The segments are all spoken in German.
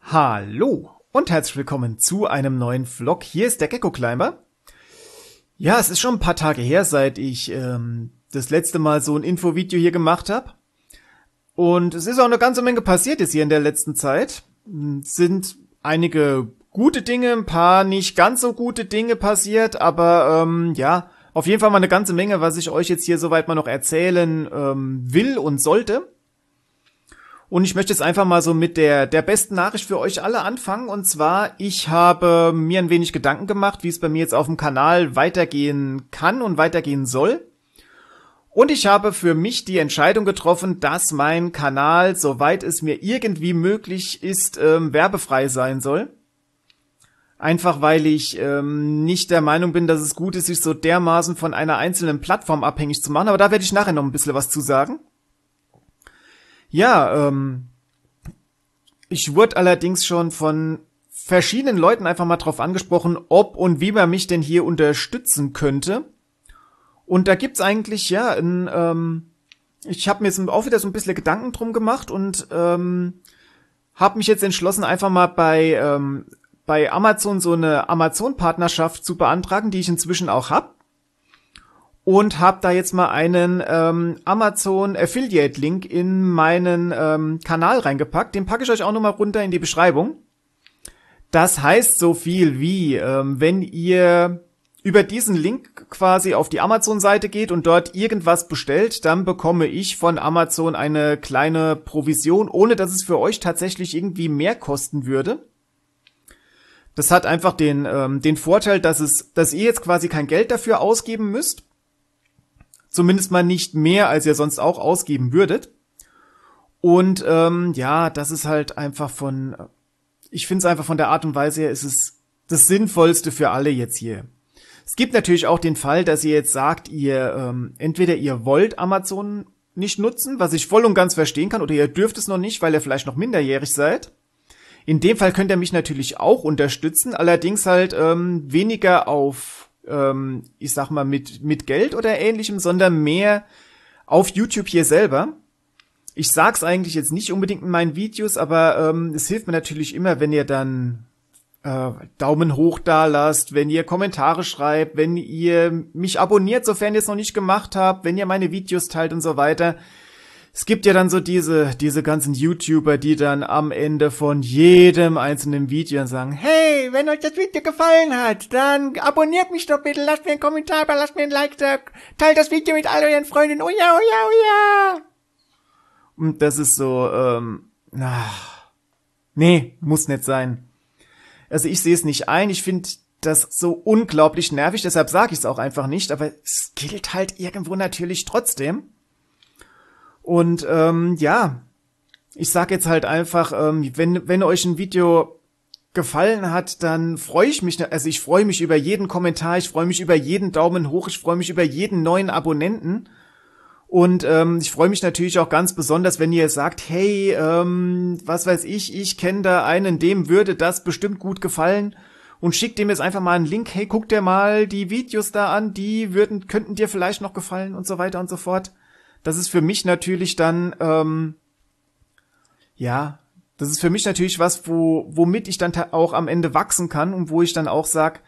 Hallo und herzlich willkommen zu einem neuen Vlog. Hier ist der Gecko Climber. Ja, es ist schon ein paar Tage her, seit ich ähm, das letzte Mal so ein Infovideo hier gemacht habe. Und es ist auch eine ganze Menge passiert jetzt hier in der letzten Zeit. Es hm, sind einige gute Dinge, ein paar nicht ganz so gute Dinge passiert, aber ähm, ja, auf jeden Fall mal eine ganze Menge, was ich euch jetzt hier soweit mal noch erzählen ähm, will und sollte. Und ich möchte jetzt einfach mal so mit der, der besten Nachricht für euch alle anfangen. Und zwar, ich habe mir ein wenig Gedanken gemacht, wie es bei mir jetzt auf dem Kanal weitergehen kann und weitergehen soll. Und ich habe für mich die Entscheidung getroffen, dass mein Kanal, soweit es mir irgendwie möglich ist, ähm, werbefrei sein soll. Einfach weil ich ähm, nicht der Meinung bin, dass es gut ist, sich so dermaßen von einer einzelnen Plattform abhängig zu machen. Aber da werde ich nachher noch ein bisschen was zu sagen. Ja, ähm, ich wurde allerdings schon von verschiedenen Leuten einfach mal drauf angesprochen, ob und wie man mich denn hier unterstützen könnte. Und da gibt's eigentlich ja ein, ähm, ich habe mir jetzt auch wieder so ein bisschen Gedanken drum gemacht und ähm, habe mich jetzt entschlossen, einfach mal bei ähm, bei Amazon so eine Amazon-Partnerschaft zu beantragen, die ich inzwischen auch hab und habe da jetzt mal einen ähm, Amazon Affiliate Link in meinen ähm, Kanal reingepackt. Den packe ich euch auch nochmal runter in die Beschreibung. Das heißt so viel wie, ähm, wenn ihr über diesen Link quasi auf die Amazon-Seite geht und dort irgendwas bestellt, dann bekomme ich von Amazon eine kleine Provision, ohne dass es für euch tatsächlich irgendwie mehr kosten würde. Das hat einfach den, ähm, den Vorteil, dass es, dass ihr jetzt quasi kein Geld dafür ausgeben müsst Zumindest mal nicht mehr, als ihr sonst auch ausgeben würdet. Und ähm, ja, das ist halt einfach von, ich finde es einfach von der Art und Weise her, ist es das Sinnvollste für alle jetzt hier. Es gibt natürlich auch den Fall, dass ihr jetzt sagt, ihr ähm, entweder ihr wollt Amazon nicht nutzen, was ich voll und ganz verstehen kann, oder ihr dürft es noch nicht, weil ihr vielleicht noch minderjährig seid. In dem Fall könnt ihr mich natürlich auch unterstützen, allerdings halt ähm, weniger auf ähm, ich sag mal, mit, mit Geld oder ähnlichem, sondern mehr auf YouTube hier selber. Ich sag's eigentlich jetzt nicht unbedingt in meinen Videos, aber ähm, es hilft mir natürlich immer, wenn ihr dann äh, Daumen hoch da lasst, wenn ihr Kommentare schreibt, wenn ihr mich abonniert, sofern ihr es noch nicht gemacht habt, wenn ihr meine Videos teilt und so weiter es gibt ja dann so diese, diese ganzen YouTuber, die dann am Ende von jedem einzelnen Video sagen, hey, wenn euch das Video gefallen hat, dann abonniert mich doch bitte, lasst mir einen Kommentar da, lasst mir ein Like da, teilt das Video mit all euren Freunden, oh ja, oh ja, oh ja. Und das ist so, ähm, na, nee, muss nicht sein. Also ich sehe es nicht ein, ich finde das so unglaublich nervig, deshalb sage ich es auch einfach nicht, aber es gilt halt irgendwo natürlich trotzdem. Und ähm, ja, ich sag jetzt halt einfach, ähm, wenn, wenn euch ein Video gefallen hat, dann freue ich mich, also ich freue mich über jeden Kommentar, ich freue mich über jeden Daumen hoch, ich freue mich über jeden neuen Abonnenten. Und ähm, ich freue mich natürlich auch ganz besonders, wenn ihr sagt, hey, ähm, was weiß ich, ich kenne da einen, dem würde das bestimmt gut gefallen. Und schickt dem jetzt einfach mal einen Link, hey, guck dir mal die Videos da an, die würden, könnten dir vielleicht noch gefallen und so weiter und so fort das ist für mich natürlich dann, ähm, ja, das ist für mich natürlich was, wo, womit ich dann auch am Ende wachsen kann und wo ich dann auch sag,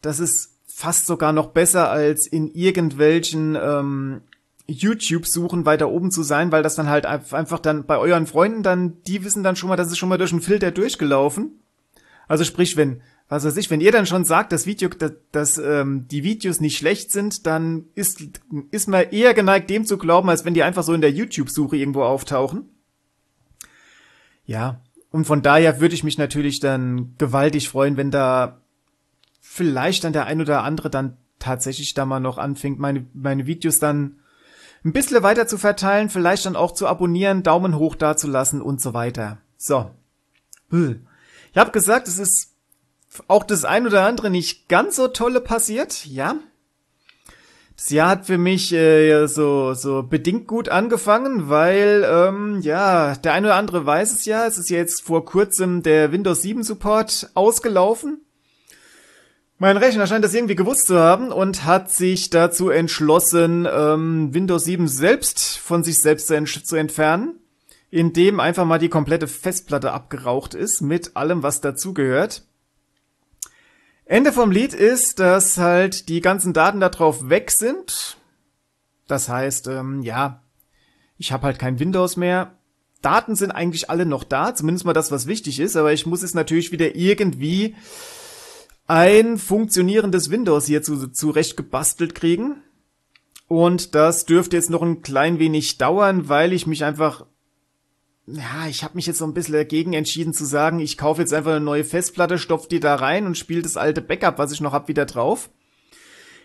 das ist fast sogar noch besser als in irgendwelchen ähm, YouTube-Suchen weiter oben zu sein, weil das dann halt einfach dann bei euren Freunden dann, die wissen dann schon mal, das ist schon mal durch einen Filter durchgelaufen. Also sprich, wenn was weiß ich, wenn ihr dann schon sagt, dass, Video, dass, dass ähm, die Videos nicht schlecht sind, dann ist, ist man eher geneigt, dem zu glauben, als wenn die einfach so in der YouTube-Suche irgendwo auftauchen. Ja, und von daher würde ich mich natürlich dann gewaltig freuen, wenn da vielleicht dann der ein oder andere dann tatsächlich da mal noch anfängt, meine, meine Videos dann ein bisschen weiter zu verteilen, vielleicht dann auch zu abonnieren, Daumen hoch dazulassen und so weiter. So. Hm. Ich habe gesagt, es ist auch das ein oder andere nicht ganz so tolle passiert, ja. Das Jahr hat für mich äh, so, so bedingt gut angefangen, weil, ähm, ja, der ein oder andere weiß es ja, es ist jetzt vor kurzem der Windows 7 Support ausgelaufen. Mein Rechner scheint das irgendwie gewusst zu haben und hat sich dazu entschlossen, ähm, Windows 7 selbst von sich selbst zu, ent zu entfernen, indem einfach mal die komplette Festplatte abgeraucht ist mit allem, was dazugehört. Ende vom Lied ist, dass halt die ganzen Daten darauf weg sind. Das heißt, ähm, ja, ich habe halt kein Windows mehr. Daten sind eigentlich alle noch da, zumindest mal das, was wichtig ist, aber ich muss es natürlich wieder irgendwie ein funktionierendes Windows hier zu, zurecht gebastelt kriegen. Und das dürfte jetzt noch ein klein wenig dauern, weil ich mich einfach ja, ich habe mich jetzt so ein bisschen dagegen entschieden zu sagen, ich kaufe jetzt einfach eine neue Festplatte, stopf die da rein und spiele das alte Backup, was ich noch hab, wieder drauf.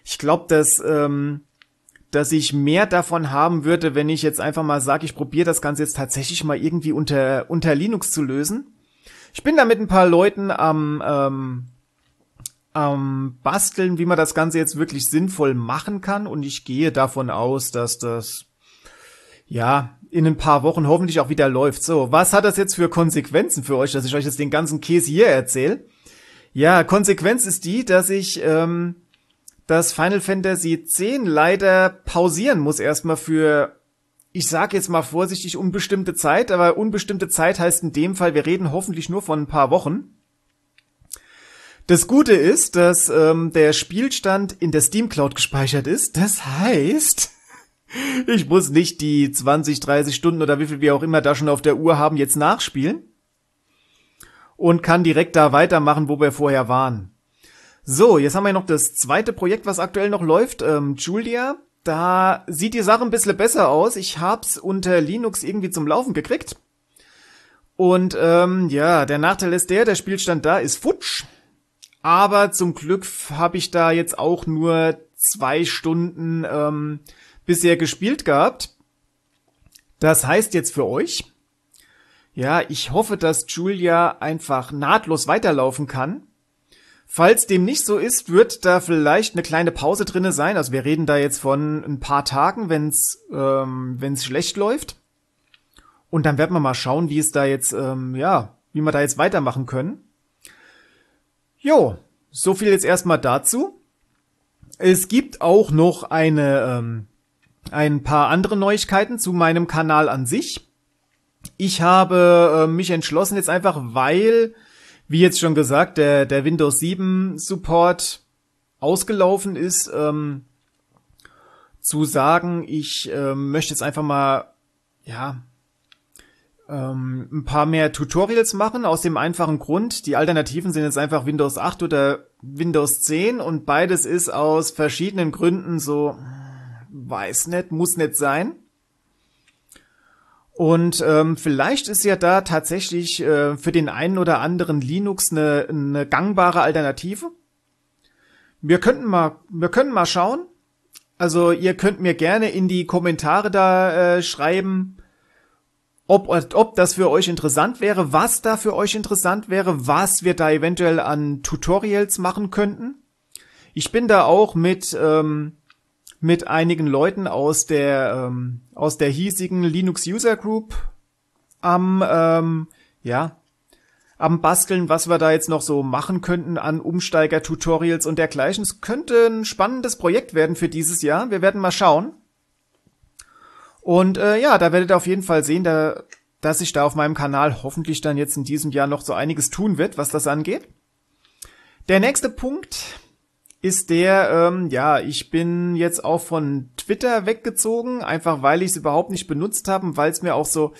Ich glaube, dass ähm, dass ich mehr davon haben würde, wenn ich jetzt einfach mal sage, ich probiere das Ganze jetzt tatsächlich mal irgendwie unter unter Linux zu lösen. Ich bin da mit ein paar Leuten am ähm, am basteln, wie man das Ganze jetzt wirklich sinnvoll machen kann und ich gehe davon aus, dass das ja in ein paar Wochen hoffentlich auch wieder läuft. So, was hat das jetzt für Konsequenzen für euch, dass ich euch jetzt den ganzen Käse hier erzähle? Ja, Konsequenz ist die, dass ich ähm, das Final Fantasy X leider pausieren muss erstmal für, ich sag jetzt mal vorsichtig, unbestimmte Zeit, aber unbestimmte Zeit heißt in dem Fall, wir reden hoffentlich nur von ein paar Wochen. Das Gute ist, dass ähm, der Spielstand in der Steam Cloud gespeichert ist. Das heißt, ich muss nicht die 20, 30 Stunden oder wie viel wir auch immer da schon auf der Uhr haben, jetzt nachspielen. Und kann direkt da weitermachen, wo wir vorher waren. So, jetzt haben wir noch das zweite Projekt, was aktuell noch läuft, ähm, Julia. Da sieht die Sache ein bisschen besser aus. Ich hab's unter Linux irgendwie zum Laufen gekriegt. Und ähm, ja, der Nachteil ist der, der Spielstand da ist futsch. Aber zum Glück habe ich da jetzt auch nur zwei Stunden ähm, bisher gespielt gehabt. Das heißt jetzt für euch, ja, ich hoffe, dass Julia einfach nahtlos weiterlaufen kann. Falls dem nicht so ist, wird da vielleicht eine kleine Pause drinne sein. Also wir reden da jetzt von ein paar Tagen, wenn's ähm, wenn's schlecht läuft. Und dann werden wir mal schauen, wie es da jetzt ähm, ja, wie wir da jetzt weitermachen können. Jo, so viel jetzt erstmal dazu. Es gibt auch noch eine ähm, ein paar andere Neuigkeiten zu meinem Kanal an sich. Ich habe äh, mich entschlossen jetzt einfach, weil, wie jetzt schon gesagt, der, der Windows 7 Support ausgelaufen ist, ähm, zu sagen, ich äh, möchte jetzt einfach mal, ja, ähm, ein paar mehr Tutorials machen, aus dem einfachen Grund, die Alternativen sind jetzt einfach Windows 8 oder Windows 10 und beides ist aus verschiedenen Gründen so, weiß nicht, muss nicht sein. Und ähm, vielleicht ist ja da tatsächlich äh, für den einen oder anderen Linux eine, eine gangbare Alternative. Wir könnten mal, wir können mal schauen. Also ihr könnt mir gerne in die Kommentare da äh, schreiben, ob, ob das für euch interessant wäre, was da für euch interessant wäre, was wir da eventuell an Tutorials machen könnten. Ich bin da auch mit ähm, mit einigen Leuten aus der ähm, aus der hiesigen Linux User Group am ähm, ja am Basteln, was wir da jetzt noch so machen könnten an Umsteiger-Tutorials und dergleichen. Es könnte ein spannendes Projekt werden für dieses Jahr. Wir werden mal schauen. Und äh, ja, da werdet ihr auf jeden Fall sehen, da, dass sich da auf meinem Kanal hoffentlich dann jetzt in diesem Jahr noch so einiges tun wird, was das angeht. Der nächste Punkt ist der, ähm, ja, ich bin jetzt auch von Twitter weggezogen, einfach weil ich es überhaupt nicht benutzt habe, weil es mir auch so,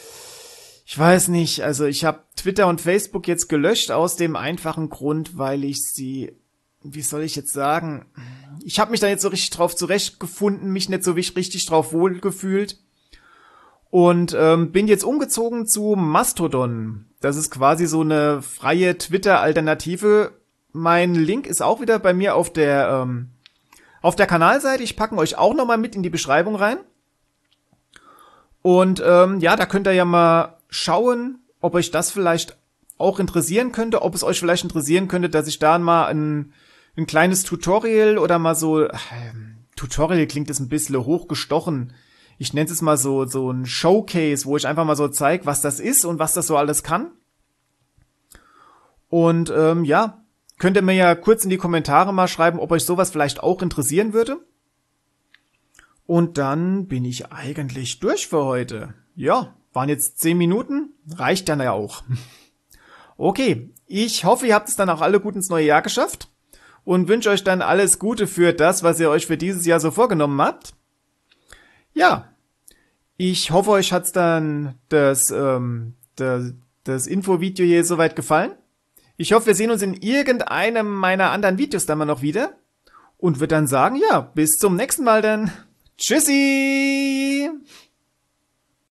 ich weiß nicht, also ich habe Twitter und Facebook jetzt gelöscht aus dem einfachen Grund, weil ich sie, wie soll ich jetzt sagen, ich habe mich da jetzt so richtig drauf zurechtgefunden, mich nicht so richtig drauf wohlgefühlt und ähm, bin jetzt umgezogen zu Mastodon. Das ist quasi so eine freie Twitter-Alternative mein Link ist auch wieder bei mir auf der ähm, auf der Kanalseite. Ich packen euch auch noch mal mit in die Beschreibung rein. Und ähm, ja, da könnt ihr ja mal schauen, ob euch das vielleicht auch interessieren könnte, ob es euch vielleicht interessieren könnte, dass ich da mal ein, ein kleines Tutorial oder mal so äh, Tutorial klingt es ein bisschen hochgestochen. Ich nenne es mal so so ein Showcase, wo ich einfach mal so zeige, was das ist und was das so alles kann. Und ähm, ja, Könnt ihr mir ja kurz in die Kommentare mal schreiben, ob euch sowas vielleicht auch interessieren würde. Und dann bin ich eigentlich durch für heute. Ja, waren jetzt 10 Minuten, reicht dann ja auch. Okay, ich hoffe, ihr habt es dann auch alle gut ins neue Jahr geschafft und wünsche euch dann alles Gute für das, was ihr euch für dieses Jahr so vorgenommen habt. Ja, ich hoffe, euch hat's dann das, ähm, das, das Infovideo hier soweit gefallen. Ich hoffe, wir sehen uns in irgendeinem meiner anderen Videos dann mal noch wieder und wird dann sagen, ja, bis zum nächsten Mal dann. Tschüssi!